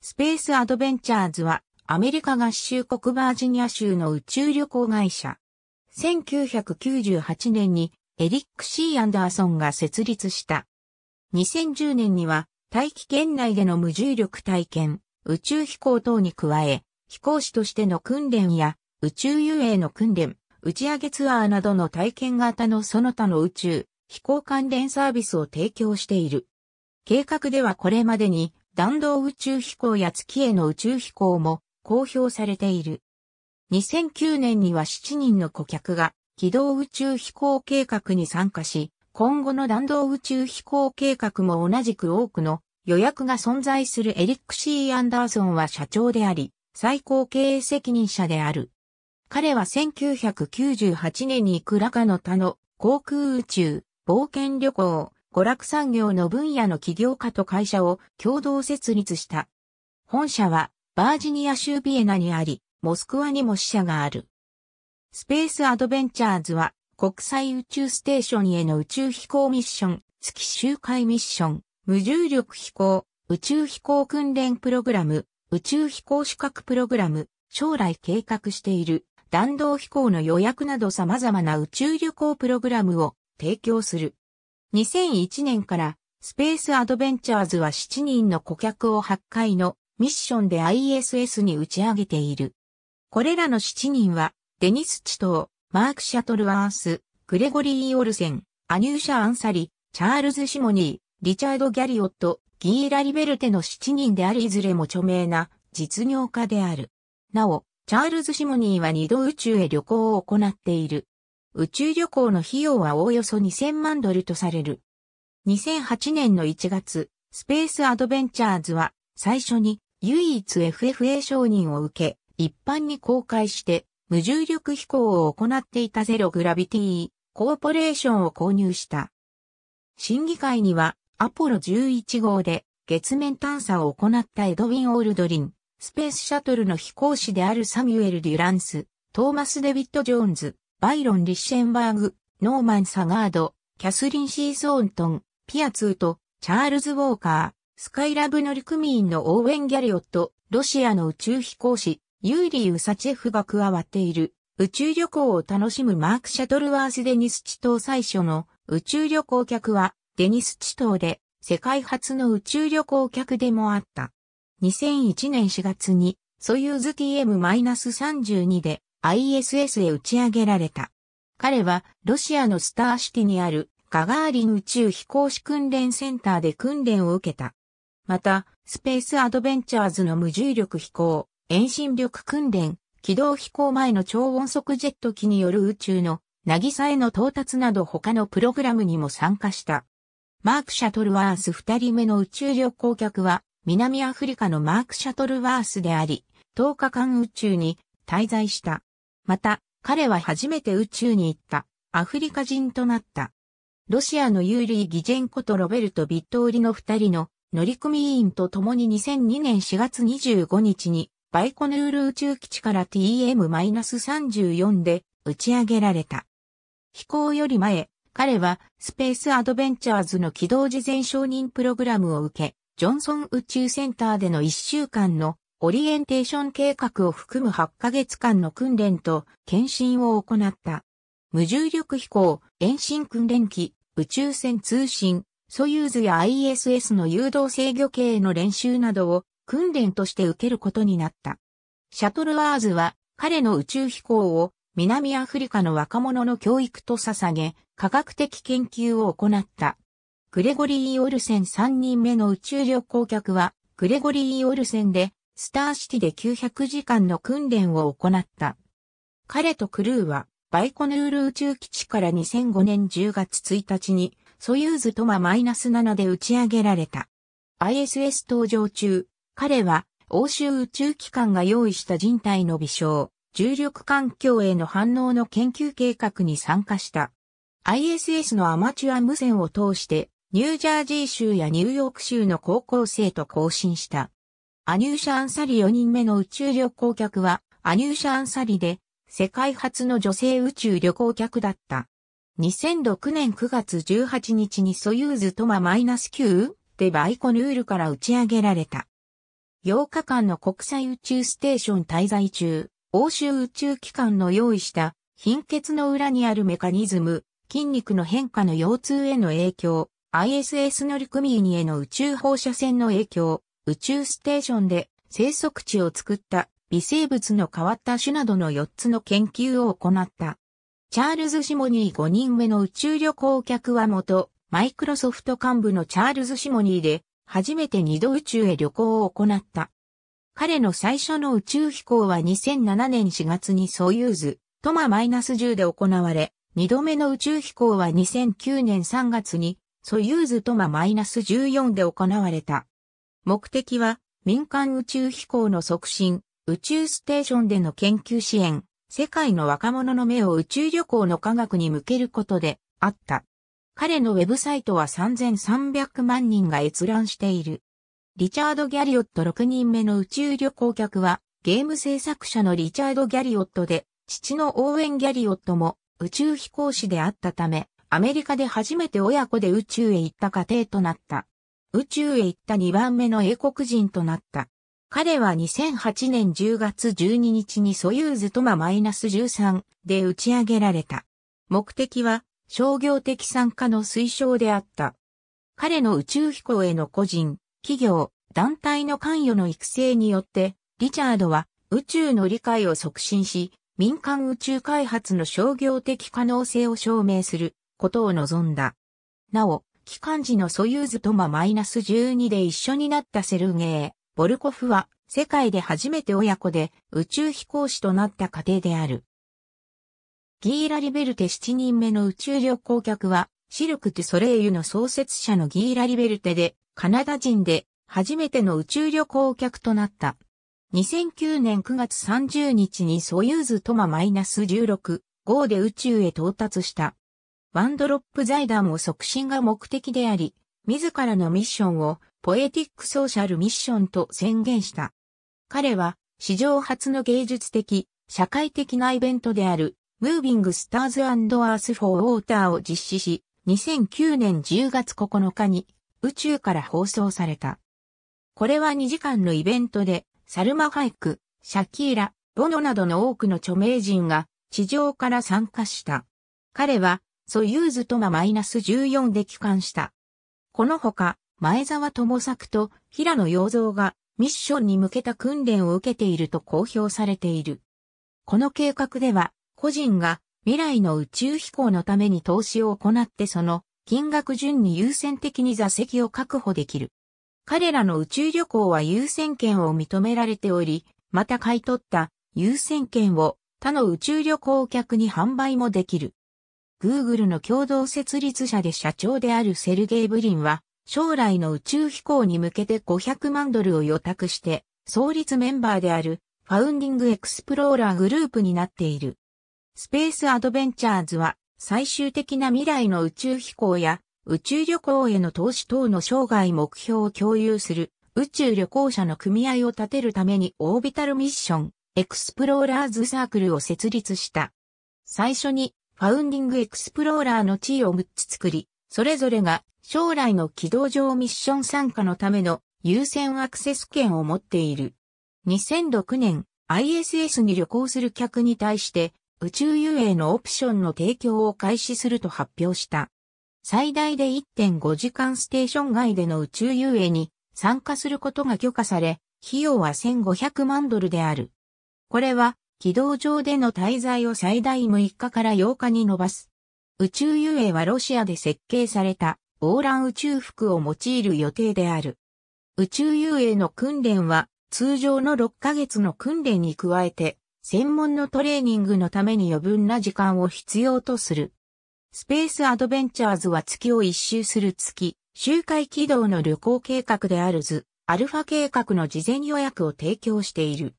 スペースアドベンチャーズはアメリカ合衆国バージニア州の宇宙旅行会社。1998年にエリック・シー・アンダーソンが設立した。2010年には大気圏内での無重力体験、宇宙飛行等に加え、飛行士としての訓練や宇宙遊泳の訓練、打ち上げツアーなどの体験型のその他の宇宙、飛行関連サービスを提供している。計画ではこれまでに弾道宇宙飛行や月への宇宙飛行も公表されている。2009年には7人の顧客が軌道宇宙飛行計画に参加し、今後の弾道宇宙飛行計画も同じく多くの予約が存在するエリック・シー・アンダーソンは社長であり、最高経営責任者である。彼は1998年にいくらかの他の航空宇宙、冒険旅行、娯楽産業の分野の起業家と会社を共同設立した。本社はバージニア州ビエナにあり、モスクワにも支社がある。スペースアドベンチャーズは国際宇宙ステーションへの宇宙飛行ミッション、月周回ミッション、無重力飛行、宇宙飛行訓練プログラム、宇宙飛行資格プログラム、将来計画している弾道飛行の予約など様々な宇宙旅行プログラムを提供する。2001年からスペースアドベンチャーズは7人の顧客を8回のミッションで ISS に打ち上げている。これらの7人は、デニス・チトー、マーク・シャトルワース、グレゴリー・オルセン、アニューシャ・アンサリ、チャールズ・シモニー、リチャード・ギャリオット、ギーラ・リベルテの7人でありいずれも著名な実業家である。なお、チャールズ・シモニーは2度宇宙へ旅行を行っている。宇宙旅行の費用はおおよそ2000万ドルとされる。2008年の1月、スペースアドベンチャーズは最初に唯一 FFA 承認を受け、一般に公開して無重力飛行を行っていたゼログラビティコーポレーションを購入した。審議会にはアポロ11号で月面探査を行ったエドウィン・オールドリン、スペースシャトルの飛行士であるサミュエル・デュランス、トーマス・デビッド・ジョーンズ、バイロン・リッシェンバーグ、ノーマン・サガード、キャスリン・シーソーントン、ピアツーと、チャールズ・ウォーカー、スカイラブ乗組員のオーウェン・ギャリオット、ロシアの宇宙飛行士、ユーリー・ウサチェフが加わっている、宇宙旅行を楽しむマーク・シャトルワース・デニスト頭最初の宇宙旅行客は、デニスト頭で、世界初の宇宙旅行客でもあった。2001年4月に、ソユーズ TM-32 で、ISS へ打ち上げられた。彼はロシアのスターシティにあるガガーリン宇宙飛行士訓練センターで訓練を受けた。また、スペースアドベンチャーズの無重力飛行、遠心力訓練、軌道飛行前の超音速ジェット機による宇宙の渚への到達など他のプログラムにも参加した。マーク・シャトルワース二人目の宇宙旅行客は南アフリカのマーク・シャトルワースであり、10日間宇宙に滞在した。また、彼は初めて宇宙に行ったアフリカ人となった。ロシアのユーリー・ギジェンコとロベルト・ビットーリの二人の乗組員と共に2002年4月25日にバイコヌール宇宙基地から TM-34 で打ち上げられた。飛行より前、彼はスペースアドベンチャーズの軌道事前承認プログラムを受け、ジョンソン宇宙センターでの1週間のオリエンテーション計画を含む8ヶ月間の訓練と検診を行った。無重力飛行、遠心訓練機、宇宙船通信、ソユーズや ISS の誘導制御系の練習などを訓練として受けることになった。シャトルワーズは彼の宇宙飛行を南アフリカの若者の教育と捧げ、科学的研究を行った。グレゴリー・オルセン3人目の宇宙旅行客は、グレゴリー・オルセンで、スターシティで900時間の訓練を行った。彼とクルーは、バイコヌール宇宙基地から2005年10月1日に、ソユーズトママイナス7で打ち上げられた。ISS 登場中、彼は、欧州宇宙機関が用意した人体の微小、重力環境への反応の研究計画に参加した。ISS のアマチュア無線を通して、ニュージャージー州やニューヨーク州の高校生と交信した。アニューシャ・アンサリ4人目の宇宙旅行客は、アニューシャ・アンサリで、世界初の女性宇宙旅行客だった。2006年9月18日にソユーズトマ -9 でバイコヌールから打ち上げられた。8日間の国際宇宙ステーション滞在中、欧州宇宙機関の用意した貧血の裏にあるメカニズム、筋肉の変化の腰痛への影響、ISS 乗組員への宇宙放射線の影響、宇宙ステーションで生息地を作った微生物の変わった種などの4つの研究を行った。チャールズ・シモニー5人目の宇宙旅行客は元、マイクロソフト幹部のチャールズ・シモニーで、初めて2度宇宙へ旅行を行った。彼の最初の宇宙飛行は2007年4月にソユーズ、トマ -10 で行われ、2度目の宇宙飛行は2009年3月にソユーズトマ -14 で行われた。目的は民間宇宙飛行の促進、宇宙ステーションでの研究支援、世界の若者の目を宇宙旅行の科学に向けることであった。彼のウェブサイトは3300万人が閲覧している。リチャード・ギャリオット6人目の宇宙旅行客はゲーム制作者のリチャード・ギャリオットで、父のオーウェン・ギャリオットも宇宙飛行士であったため、アメリカで初めて親子で宇宙へ行った家庭となった。宇宙へ行った2番目の英国人となった。彼は2008年10月12日にソユーズトマ -13 で打ち上げられた。目的は商業的参加の推奨であった。彼の宇宙飛行への個人、企業、団体の関与の育成によって、リチャードは宇宙の理解を促進し、民間宇宙開発の商業的可能性を証明することを望んだ。なお、機関時のソユーズトマ -12 で一緒になったセルゲー・ボルコフは世界で初めて親子で宇宙飛行士となった家庭である。ギーラ・リベルテ7人目の宇宙旅行客はシルク・トゥ・ソレイユの創設者のギーラ・リベルテでカナダ人で初めての宇宙旅行客となった。2009年9月30日にソユーズトマ -16 号で宇宙へ到達した。ワンドロップ財団を促進が目的であり、自らのミッションをポエティックソーシャルミッションと宣言した。彼は史上初の芸術的、社会的なイベントであるムービングスターズアースフォーウォーターを実施し、2009年10月9日に宇宙から放送された。これは2時間のイベントで、サルマ・ハイク、シャキーラ、ボノなどの多くの著名人が地上から参加した。彼はソユーズがマイナス -14 で帰還した。このほか、前澤智作と平野洋三がミッションに向けた訓練を受けていると公表されている。この計画では、個人が未来の宇宙飛行のために投資を行ってその金額順に優先的に座席を確保できる。彼らの宇宙旅行は優先権を認められており、また買い取った優先権を他の宇宙旅行客に販売もできる。Google の共同設立者で社長であるセルゲイ・ブリンは、将来の宇宙飛行に向けて500万ドルを予託して、創立メンバーであるファウンディングエクスプローラーグループになっている。スペースアドベンチャーズは最終的な未来の宇宙飛行や宇宙旅行への投資等の生涯目標を共有する宇宙旅行者の組合を立てるためにオービタルミッションエクスプローラーズサークルを設立した。最初にファウンディングエクスプローラーの地位を6つ作り、それぞれが将来の軌道上ミッション参加のための優先アクセス権を持っている。2006年、ISS に旅行する客に対して宇宙遊泳のオプションの提供を開始すると発表した。最大で1.5時間ステーション外での宇宙遊泳に参加することが許可され、費用は1500万ドルである。これは軌道上での滞在を最大6日から8日に伸ばす。宇宙遊泳はロシアで設計されたオーラン宇宙服を用いる予定である。宇宙遊泳の訓練は通常の6ヶ月の訓練に加えて専門のトレーニングのために余分な時間を必要とする。スペースアドベンチャーズは月を一周する月、周回軌道の旅行計画である図、アルファ計画の事前予約を提供している。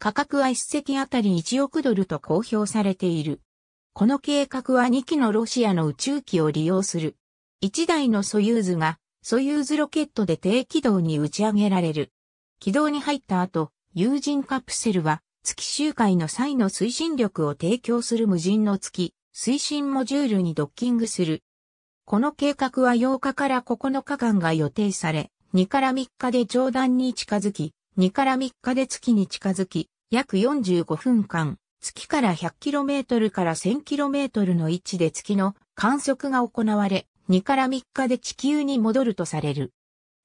価格は1隻あたり1億ドルと公表されている。この計画は2機のロシアの宇宙機を利用する。1台のソユーズが、ソユーズロケットで低軌道に打ち上げられる。軌道に入った後、有人カプセルは、月周回の際の推進力を提供する無人の月、推進モジュールにドッキングする。この計画は8日から9日間が予定され、2から3日で上段に近づき、2から3日で月に近づき、約45分間、月から 100km から 1000km の位置で月の観測が行われ、2から3日で地球に戻るとされる。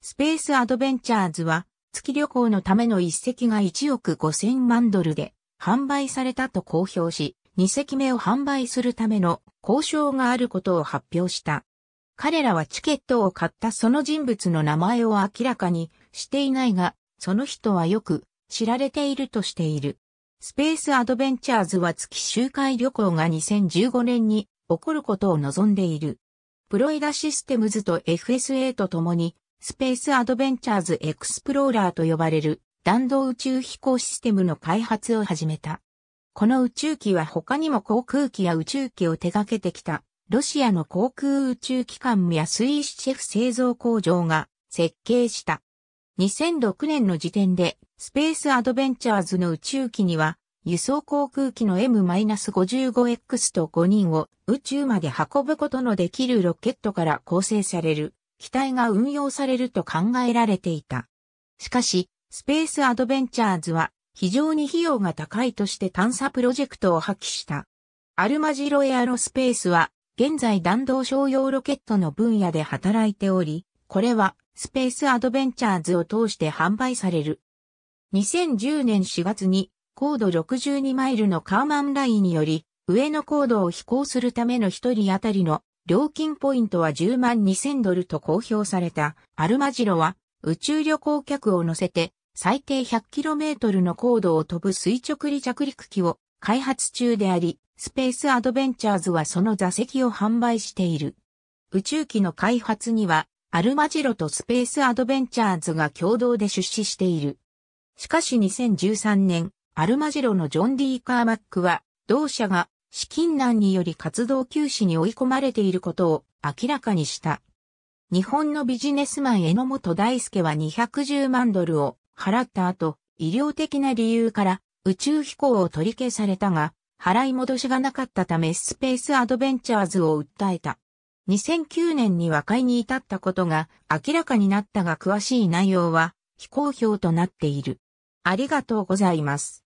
スペースアドベンチャーズは、月旅行のための一隻が1億5000万ドルで販売されたと公表し、2隻目を販売するための交渉があることを発表した。彼らはチケットを買ったその人物の名前を明らかにしていないが、その人はよく知られているとしている。スペースアドベンチャーズは月周回旅行が2015年に起こることを望んでいる。プロイダシステムズと FSA と共に、スペースアドベンチャーズエクスプローラーと呼ばれる弾道宇宙飛行システムの開発を始めた。この宇宙機は他にも航空機や宇宙機を手掛けてきた、ロシアの航空宇宙機関や水シェフ製造工場が設計した。2006年の時点で、スペースアドベンチャーズの宇宙機には、輸送航空機の M-55X と5人を宇宙まで運ぶことのできるロケットから構成される機体が運用されると考えられていた。しかし、スペースアドベンチャーズは非常に費用が高いとして探査プロジェクトを破棄した。アルマジロエアロスペースは現在弾道商用ロケットの分野で働いており、これはスペースアドベンチャーズを通して販売される。2010年4月に高度62マイルのカーマンラインにより上の高度を飛行するための一人当たりの料金ポイントは10万2000ドルと公表されたアルマジロは宇宙旅行客を乗せて最低 100km の高度を飛ぶ垂直離着陸機を開発中であり、スペースアドベンチャーズはその座席を販売している。宇宙機の開発にはアルマジロとスペースアドベンチャーズが共同で出資している。しかし2013年、アルマジロのジョン・ディー・カーマックは、同社が資金難により活動休止に追い込まれていることを明らかにした。日本のビジネスマン榎本大輔は210万ドルを払った後、医療的な理由から宇宙飛行を取り消されたが、払い戻しがなかったためスペースアドベンチャーズを訴えた。2009年に和解に至ったことが明らかになったが詳しい内容は非公表となっている。ありがとうございます。